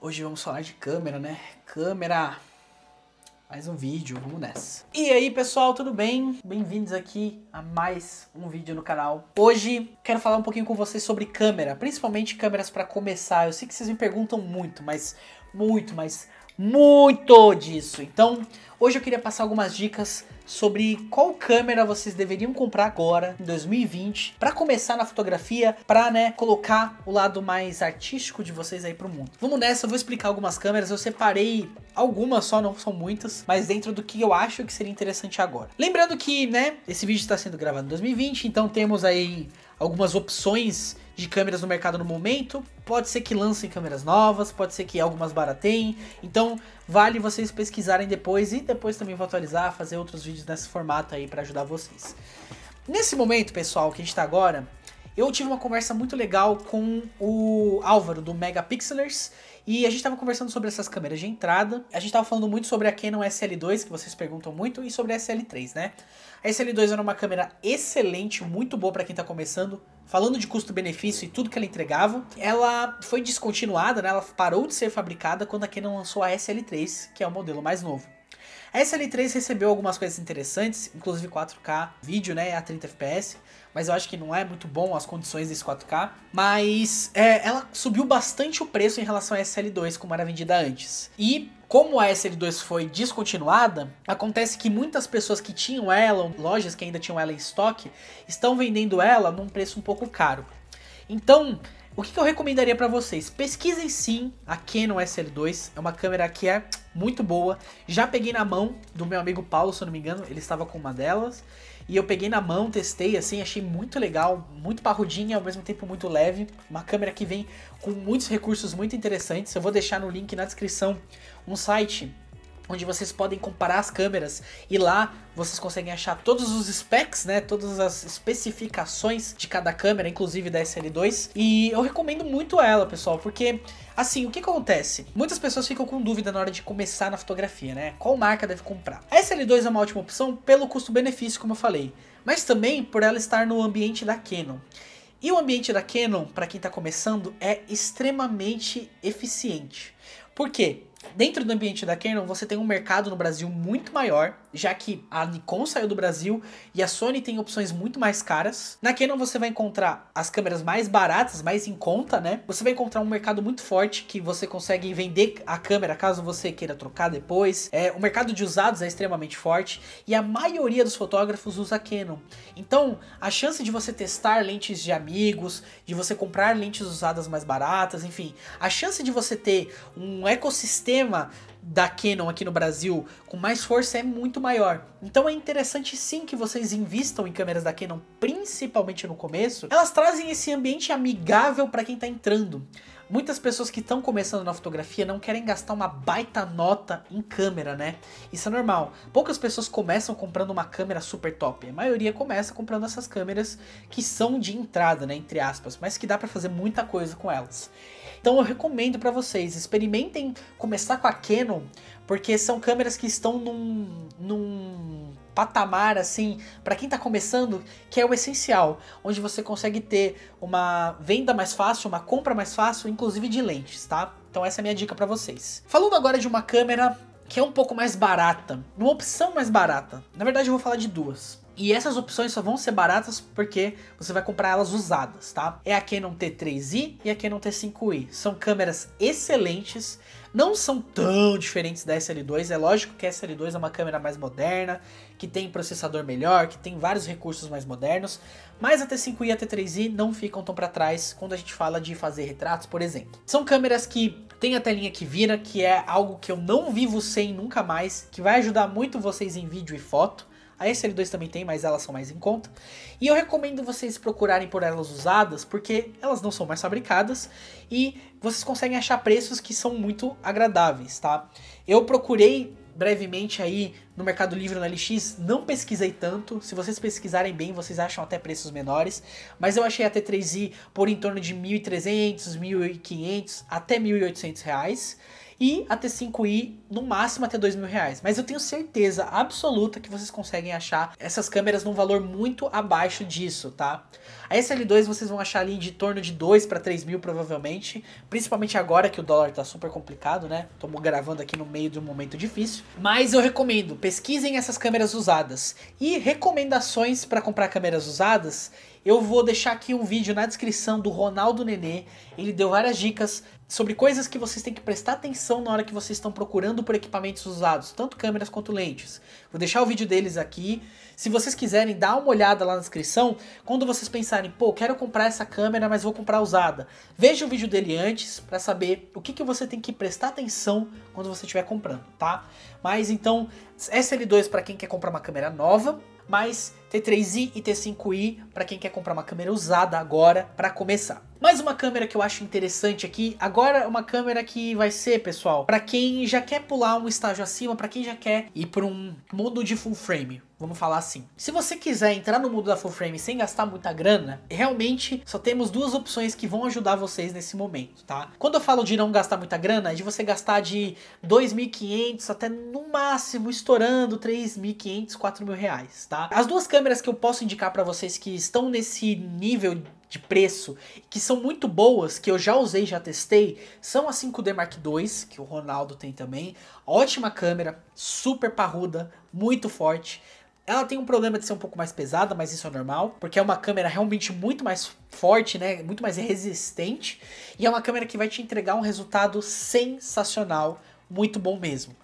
Hoje vamos falar de câmera, né? Câmera! Mais um vídeo, vamos nessa. E aí pessoal, tudo bem? Bem-vindos aqui a mais um vídeo no canal. Hoje quero falar um pouquinho com vocês sobre câmera, principalmente câmeras para começar. Eu sei que vocês me perguntam muito, mas muito, mas muito disso. Então, hoje eu queria passar algumas dicas sobre qual câmera vocês deveriam comprar agora em 2020 para começar na fotografia, para né, colocar o lado mais artístico de vocês aí pro mundo. Vamos nessa, eu vou explicar algumas câmeras, eu separei algumas só, não são muitas, mas dentro do que eu acho que seria interessante agora. Lembrando que, né, esse vídeo está sendo gravado em 2020, então temos aí algumas opções de câmeras no mercado no momento. Pode ser que lancem câmeras novas, pode ser que algumas barateiem. Então vale vocês pesquisarem depois e depois também vou atualizar, fazer outros vídeos nesse formato aí para ajudar vocês. Nesse momento, pessoal, que a gente está agora, eu tive uma conversa muito legal com o Álvaro do Megapixelers e a gente estava conversando sobre essas câmeras de entrada. A gente estava falando muito sobre a Canon SL2, que vocês perguntam muito, e sobre a SL3, né? A SL2 era uma câmera excelente, muito boa para quem está começando. Falando de custo-benefício e tudo que ela entregava, ela foi descontinuada, né? Ela parou de ser fabricada quando a Canon lançou a SL3, que é o modelo mais novo. A SL3 recebeu algumas coisas interessantes, inclusive 4K vídeo, né, a 30 FPS, mas eu acho que não é muito bom as condições desse 4K, mas é, ela subiu bastante o preço em relação à SL2, como era vendida antes. E como a SL2 foi descontinuada, acontece que muitas pessoas que tinham ela, lojas que ainda tinham ela em estoque, estão vendendo ela num preço um pouco caro. Então, o que, que eu recomendaria para vocês? Pesquisem sim a Canon SL2, é uma câmera que é muito boa. Já peguei na mão do meu amigo Paulo, se eu não me engano, ele estava com uma delas. E eu peguei na mão, testei, assim, achei muito legal, muito parrudinha, ao mesmo tempo muito leve. Uma câmera que vem com muitos recursos muito interessantes. Eu vou deixar no link na descrição um site onde vocês podem comparar as câmeras e lá vocês conseguem achar todos os specs, né, todas as especificações de cada câmera, inclusive da SL2. E eu recomendo muito ela, pessoal, porque assim, o que acontece? Muitas pessoas ficam com dúvida na hora de começar na fotografia, né? Qual marca deve comprar? A SL2 é uma ótima opção pelo custo-benefício, como eu falei, mas também por ela estar no ambiente da Canon. E o ambiente da Canon, para quem está começando, é extremamente eficiente. Por quê? Dentro do ambiente da Canon, você tem um mercado no Brasil muito maior já que a Nikon saiu do Brasil e a Sony tem opções muito mais caras. Na Canon você vai encontrar as câmeras mais baratas, mais em conta, né? Você vai encontrar um mercado muito forte que você consegue vender a câmera caso você queira trocar depois. É, o mercado de usados é extremamente forte e a maioria dos fotógrafos usa Canon. Então, a chance de você testar lentes de amigos, de você comprar lentes usadas mais baratas, enfim, a chance de você ter um ecossistema da Canon aqui no Brasil com mais força é muito maior. Então é interessante sim que vocês invistam em câmeras da Canon, principalmente no começo. Elas trazem esse ambiente amigável para quem está entrando. Muitas pessoas que estão começando na fotografia não querem gastar uma baita nota em câmera, né? Isso é normal. Poucas pessoas começam comprando uma câmera super top. A maioria começa comprando essas câmeras que são de entrada, né, entre aspas, mas que dá para fazer muita coisa com elas. Então eu recomendo para vocês, experimentem começar com a Canon, porque são câmeras que estão num, num patamar assim para quem está começando que é o essencial, onde você consegue ter uma venda mais fácil, uma compra mais fácil, inclusive de lentes, tá? Então essa é a minha dica para vocês. Falando agora de uma câmera que é um pouco mais barata, uma opção mais barata. Na verdade eu vou falar de duas. E essas opções só vão ser baratas porque você vai comprar elas usadas, tá? É a Canon T3i e a Canon T5i. São câmeras excelentes, não são tão diferentes da SL2. É lógico que a SL2 é uma câmera mais moderna, que tem processador melhor, que tem vários recursos mais modernos, mas a T5i e a T3i não ficam tão para trás quando a gente fala de fazer retratos, por exemplo. São câmeras que tem a telinha que vira, que é algo que eu não vivo sem nunca mais, que vai ajudar muito vocês em vídeo e foto. A SL2 também tem, mas elas são mais em conta. E eu recomendo vocês procurarem por elas usadas, porque elas não são mais fabricadas e vocês conseguem achar preços que são muito agradáveis, tá? Eu procurei brevemente aí no Mercado Livre na LX, não pesquisei tanto. Se vocês pesquisarem bem, vocês acham até preços menores, mas eu achei a T3i por em torno de 1.300, 1.500 até 1.800 reais e a T5i no máximo até dois mil reais. Mas eu tenho certeza absoluta que vocês conseguem achar essas câmeras num valor muito abaixo disso, tá? A SL2 vocês vão achar ali de torno de 2 para 3 mil provavelmente, principalmente agora que o dólar tá super complicado, né? Tô gravando aqui no meio de um momento difícil, mas eu recomendo, pesquisem essas câmeras usadas e recomendações para comprar câmeras usadas eu vou deixar aqui um vídeo na descrição do Ronaldo Nenê. Ele deu várias dicas sobre coisas que vocês têm que prestar atenção na hora que vocês estão procurando por equipamentos usados, tanto câmeras quanto lentes. Vou deixar o vídeo deles aqui. Se vocês quiserem dar uma olhada lá na descrição, quando vocês pensarem, pô, quero comprar essa câmera, mas vou comprar usada, veja o vídeo dele antes para saber o que, que você tem que prestar atenção quando você estiver comprando, tá? Mas então, SL2 para quem quer comprar uma câmera nova, mas T3i e T5i para quem quer comprar uma câmera usada agora para começar. Mais uma câmera que eu acho interessante aqui, agora uma câmera que vai ser, pessoal, para quem já quer pular um estágio acima, para quem já quer ir para um mundo de full frame, Vamos falar assim. Se você quiser entrar no mundo da full frame sem gastar muita grana, realmente só temos duas opções que vão ajudar vocês nesse momento, tá? Quando eu falo de não gastar muita grana, é de você gastar de 2.500 até no máximo estourando 3.500, 4.000 reais, tá? As duas câmeras que eu posso indicar para vocês que estão nesse nível de preço, que são muito boas, que eu já usei, já testei, são a 5D Mark II, que o Ronaldo tem também. Ótima câmera, super parruda, muito forte. Ela tem um problema de ser um pouco mais pesada, mas isso é normal, porque é uma câmera realmente muito mais forte, né? Muito mais resistente, e é uma câmera que vai te entregar um resultado sensacional, muito bom mesmo.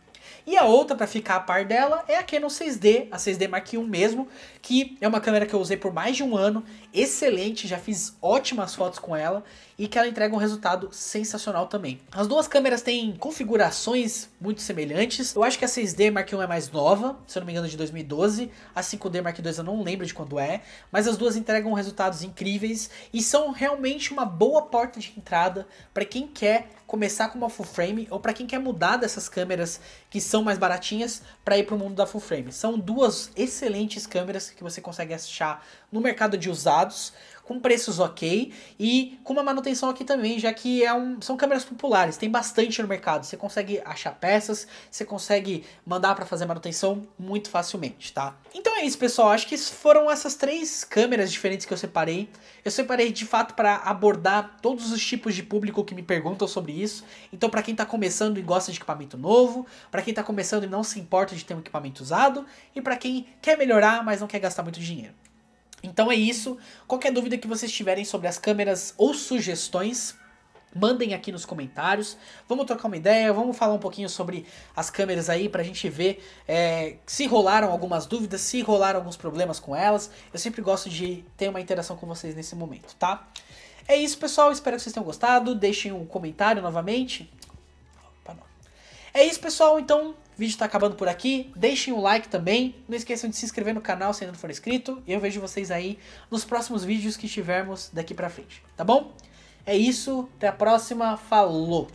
E a outra, para ficar a par dela, é a Canon 6D, a 6D Mark I mesmo, que é uma câmera que eu usei por mais de um ano, excelente, já fiz ótimas fotos com ela e que ela entrega um resultado sensacional também. As duas câmeras têm configurações muito semelhantes. Eu acho que a 6D Mark I é mais nova, se eu não me engano de 2012, a 5D Mark II eu não lembro de quando é, mas as duas entregam resultados incríveis e são realmente uma boa porta de entrada para quem quer começar com uma full frame ou para quem quer mudar dessas câmeras que são mais baratinhas para ir para o mundo da full frame. São duas excelentes câmeras que você consegue achar no mercado de usados com preços ok e com uma manutenção aqui também, já que é um, são câmeras populares, tem bastante no mercado. Você consegue achar peças, você consegue mandar para fazer manutenção muito facilmente, tá? Então é isso, pessoal. Acho que foram essas três câmeras diferentes que eu separei. Eu separei de fato para abordar todos os tipos de público que me perguntam sobre isso. Então, para quem está começando e gosta de equipamento novo, para quem está começando e não se importa de ter um equipamento usado, e para quem quer melhorar, mas não quer gastar muito dinheiro. Então é isso. Qualquer dúvida que vocês tiverem sobre as câmeras ou sugestões, mandem aqui nos comentários. Vamos trocar uma ideia, vamos falar um pouquinho sobre as câmeras aí pra gente ver é, se rolaram algumas dúvidas, se rolaram alguns problemas com elas. Eu sempre gosto de ter uma interação com vocês nesse momento, tá? É isso, pessoal. Espero que vocês tenham gostado. Deixem um comentário novamente. é isso, pessoal. Então, o vídeo tá acabando por aqui. Deixem um like também. Não esqueçam de se inscrever no canal se ainda não for inscrito. E eu vejo vocês aí nos próximos vídeos que tivermos daqui pra frente. Tá bom? É isso. Até a próxima. Falou!